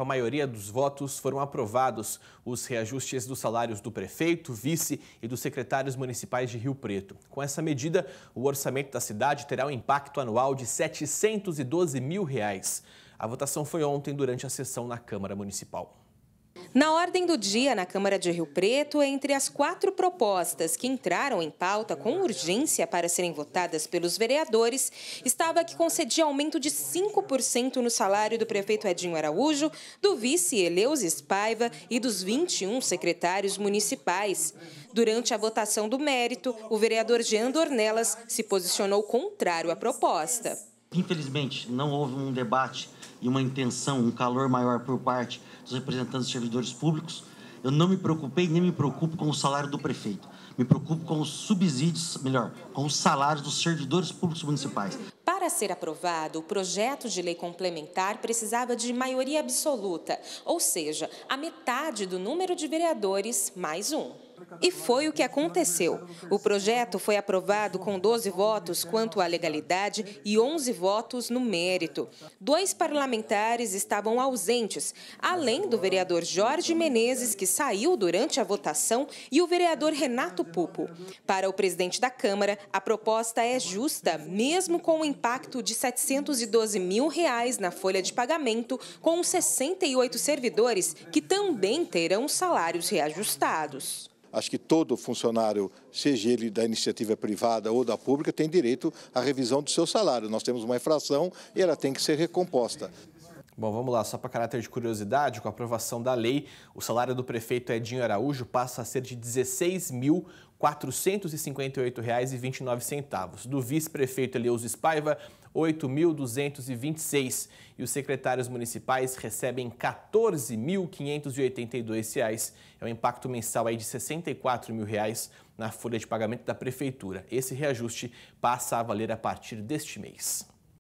com a maioria dos votos, foram aprovados os reajustes dos salários do prefeito, vice e dos secretários municipais de Rio Preto. Com essa medida, o orçamento da cidade terá um impacto anual de 712 mil reais. A votação foi ontem durante a sessão na Câmara Municipal. Na ordem do dia, na Câmara de Rio Preto, entre as quatro propostas que entraram em pauta com urgência para serem votadas pelos vereadores, estava que concedia aumento de 5% no salário do prefeito Edinho Araújo, do vice Eleus Espaiva e dos 21 secretários municipais. Durante a votação do mérito, o vereador Jean Dornelas se posicionou contrário à proposta. Infelizmente, não houve um debate e uma intenção, um calor maior por parte dos representantes dos servidores públicos. Eu não me preocupei nem me preocupo com o salário do prefeito. Me preocupo com os subsídios, melhor, com os salários dos servidores públicos municipais. Para ser aprovado, o projeto de lei complementar precisava de maioria absoluta, ou seja, a metade do número de vereadores mais um. E foi o que aconteceu. O projeto foi aprovado com 12 votos quanto à legalidade e 11 votos no mérito. Dois parlamentares estavam ausentes, além do vereador Jorge Menezes, que saiu durante a votação, e o vereador Renato Pupo. Para o presidente da Câmara, a proposta é justa, mesmo com o impacto de R$ 712 mil reais na folha de pagamento, com 68 servidores que também terão salários reajustados. Acho que todo funcionário, seja ele da iniciativa privada ou da pública, tem direito à revisão do seu salário. Nós temos uma infração e ela tem que ser recomposta. Bom, vamos lá, só para caráter de curiosidade, com a aprovação da lei, o salário do prefeito Edinho Araújo passa a ser de R$ mil. R$ 458,29. Do vice-prefeito Eleuso Spaiva, R$ 8.226. E os secretários municipais recebem R$ 14.582. É um impacto mensal aí de R$ 64 mil reais na folha de pagamento da prefeitura. Esse reajuste passa a valer a partir deste mês.